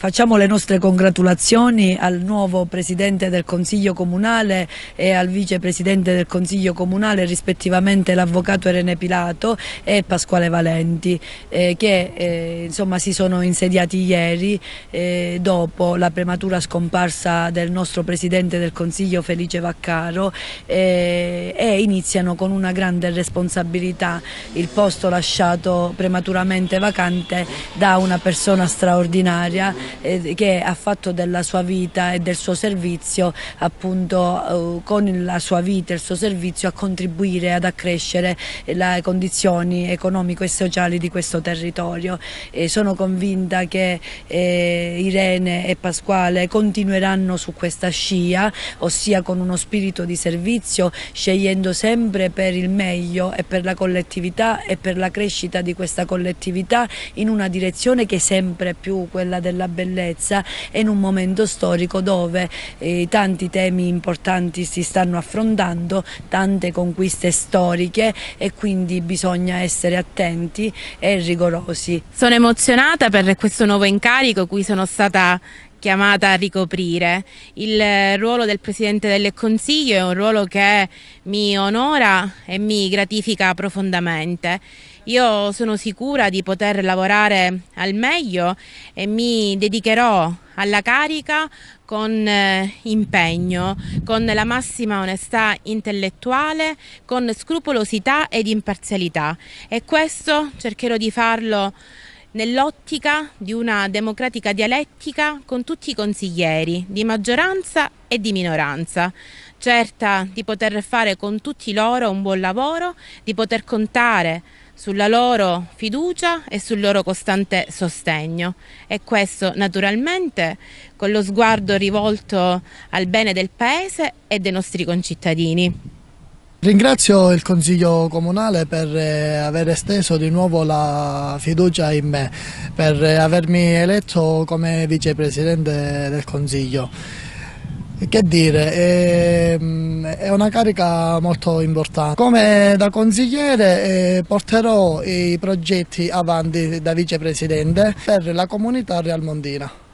Facciamo le nostre congratulazioni al nuovo Presidente del Consiglio Comunale e al Vicepresidente del Consiglio Comunale, rispettivamente l'Avvocato Irene Pilato e Pasquale Valenti, eh, che eh, insomma, si sono insediati ieri eh, dopo la prematura scomparsa del nostro Presidente del Consiglio Felice Vaccaro eh, e iniziano con una grande responsabilità il posto lasciato prematuramente vacante da una persona straordinaria eh, che ha fatto della sua vita e del suo servizio appunto eh, con la sua vita e il suo servizio a contribuire ad accrescere le condizioni economico e sociali di questo territorio. E sono convinta che eh, Irene e Pasquale continueranno su questa scia, ossia con uno spirito di servizio, scegliendo sempre per il meglio e per la collettività e per la crescita di questa collettività in una direzione che è sempre più quella della bellezza e in un momento storico dove eh, tanti temi importanti si stanno affrontando, tante conquiste storiche e quindi bisogna essere attenti e rigorosi. Sono emozionata per questo nuovo incarico cui sono stata chiamata a ricoprire. Il eh, ruolo del Presidente del Consiglio è un ruolo che mi onora e mi gratifica profondamente. Io sono sicura di poter lavorare al meglio e mi dedicherò alla carica con eh, impegno, con la massima onestà intellettuale, con scrupolosità ed imparzialità e questo cercherò di farlo nell'ottica di una democratica dialettica con tutti i consiglieri di maggioranza e di minoranza, certa di poter fare con tutti loro un buon lavoro, di poter contare sulla loro fiducia e sul loro costante sostegno e questo naturalmente con lo sguardo rivolto al bene del Paese e dei nostri concittadini. Ringrazio il Consiglio Comunale per eh, aver esteso di nuovo la fiducia in me, per eh, avermi eletto come Vicepresidente del Consiglio. Che dire, ehm, è una carica molto importante. Come da consigliere eh, porterò i progetti avanti da Vicepresidente per la comunità realmondina.